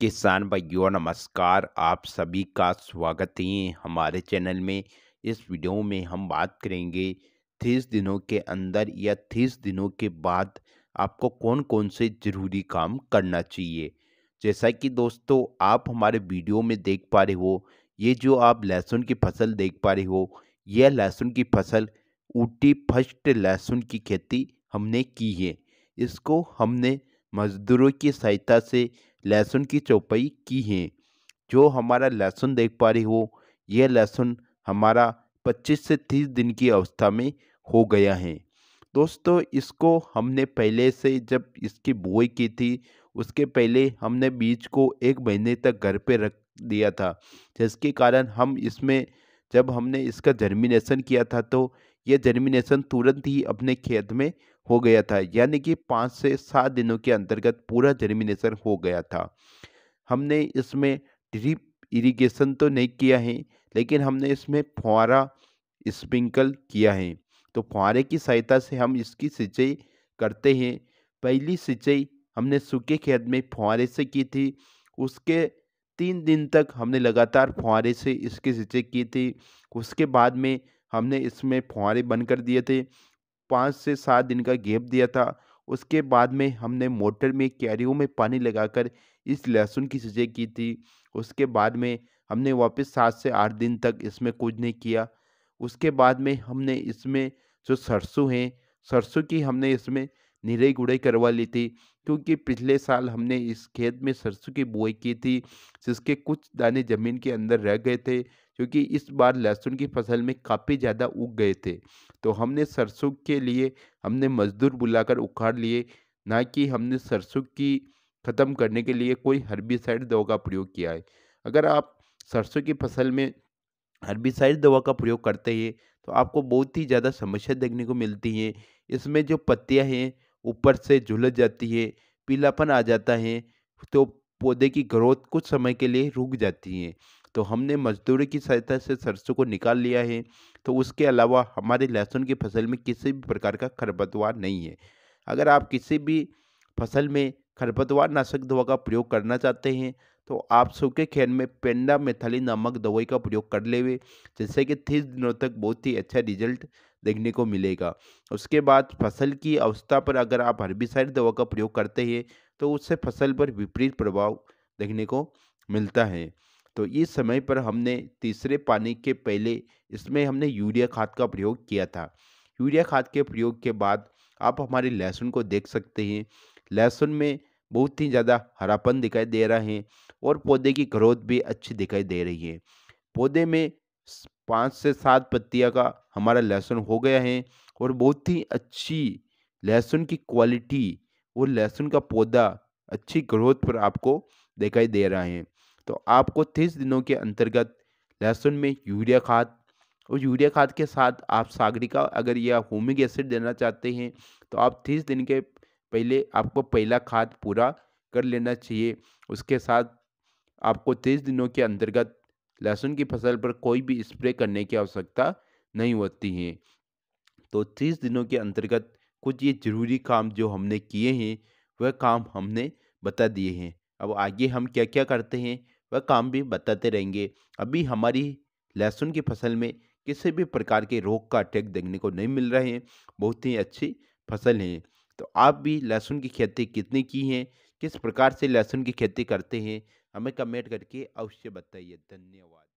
किसान भाइयों नमस्कार आप सभी का स्वागत है हमारे चैनल में इस वीडियो में हम बात करेंगे तीस दिनों के अंदर या तीस दिनों के बाद आपको कौन कौन से ज़रूरी काम करना चाहिए जैसा कि दोस्तों आप हमारे वीडियो में देख पा रहे हो ये जो आप लहसुन की फसल देख पा रहे हो यह लहसुन की फसल ऊटी फर्स्ट लहसुन की खेती हमने की है इसको हमने मज़दूरों की सहायता से लहसुन की चौपाई की है जो हमारा लहसुन देख पा रही हो यह लहसुन हमारा 25 से 30 दिन की अवस्था में हो गया है दोस्तों इसको हमने पहले से जब इसकी बुआई की थी उसके पहले हमने बीज को एक महीने तक घर पे रख दिया था जिसके कारण हम इसमें जब हमने इसका जर्मिनेशन किया था तो यह जर्मिनेशन तुरंत ही अपने खेत में हो गया था यानी कि पाँच से सात दिनों के अंतर्गत पूरा जर्मिनेशन हो गया था हमने इसमें ड्रिप इरिगेशन तो नहीं किया है लेकिन हमने इसमें फुहारा स्प्रिंकल किया है तो फुहारे की सहायता से हम इसकी सिंचाई करते हैं पहली सिंचाई हमने सूखे खेत में फुहारे से की थी उसके तीन दिन तक हमने लगातार फुहारे से इसकी सिंचाई की थी उसके बाद में हमने इसमें फुहारे बंद कर दिए थे पाँच से सात दिन का गेप दिया था उसके बाद में हमने मोटर में कैरियों में पानी लगाकर इस लहसुन की सिंचाई की थी उसके बाद में हमने वापस सात से आठ दिन तक इसमें कुछ नहीं किया उसके बाद में हमने इसमें जो सरसों हैं सरसों की हमने इसमें निराई गुड़ाई करवा ली थी क्योंकि पिछले साल हमने इस खेत में सरसों की बुआई की थी जिसके कुछ दाने ज़मीन के अंदर रह गए थे क्योंकि इस बार लहसुन की फसल में काफ़ी ज़्यादा उग गए थे तो हमने सरसों के लिए हमने मज़दूर बुलाकर उखाड़ लिए ना कि हमने सरसों की ख़त्म करने के लिए कोई हर्बिसाइड दवा का प्रयोग किया है अगर आप सरसों की फसल में हर्बिसाइड दवा का प्रयोग करते हैं तो आपको बहुत ही ज़्यादा समस्या देखने को मिलती है इसमें जो पत्तियाँ हैं ऊपर से झुलस जाती है पीलापन आ जाता है तो पौधे की ग्रोथ कुछ समय के लिए रुक जाती है तो हमने मजदूरी की सहायता से सरसों को निकाल लिया है तो उसके अलावा हमारे लहसुन की फसल में किसी भी प्रकार का खरपतवार नहीं है अगर आप किसी भी फसल में खरपतवार नाशक दवा का प्रयोग करना चाहते हैं तो आप सूखे खेन में पेंडा मेथली नामक दवाई का प्रयोग कर लेवे जिससे कि तीस दिनों तक बहुत ही अच्छा रिजल्ट देखने को मिलेगा उसके बाद फसल की अवस्था पर अगर आप हर्बिसाइड दवा का प्रयोग करते हैं तो उससे फसल पर विपरीत प्रभाव देखने को मिलता है तो इस समय पर हमने तीसरे पानी के पहले इसमें हमने यूरिया खाद का प्रयोग किया था यूरिया खाद के प्रयोग के बाद आप हमारे लहसुन को देख सकते हैं लहसुन में बहुत ही ज़्यादा हरापन दिखाई दे रहा है और पौधे की ग्रोथ भी अच्छी दिखाई दे रही है पौधे में पाँच से सात पत्तियाँ का हमारा लहसुन हो गया है और बहुत ही अच्छी लहसुन की क्वालिटी और लहसुन का पौधा अच्छी ग्रोथ पर आपको दिखाई दे रहा है तो आपको तीस दिनों के अंतर्गत लहसुन में यूरिया खाद और यूरिया खाद के साथ आप सागरिका अगर या होमिक एसिड देना चाहते हैं तो आप तीस दिन के पहले आपको पहला खाद पूरा कर लेना चाहिए उसके साथ आपको तीस दिनों के अंतर्गत लहसुन की फसल पर कोई भी स्प्रे करने की आवश्यकता नहीं होती है तो तीस दिनों के अंतर्गत कुछ ये ज़रूरी काम जो हमने किए हैं वह काम हमने बता दिए हैं अब आगे हम क्या क्या करते हैं वह काम भी बताते रहेंगे अभी हमारी लहसुन की फसल में किसी भी प्रकार के रोग का अटैक देखने को नहीं मिल रहे हैं बहुत ही अच्छी फसल है तो आप भी लहसुन की खेती कितनी की है किस प्रकार से लहसुन की खेती करते हैं हमें कमेंट करके अवश्य बताइए धन्यवाद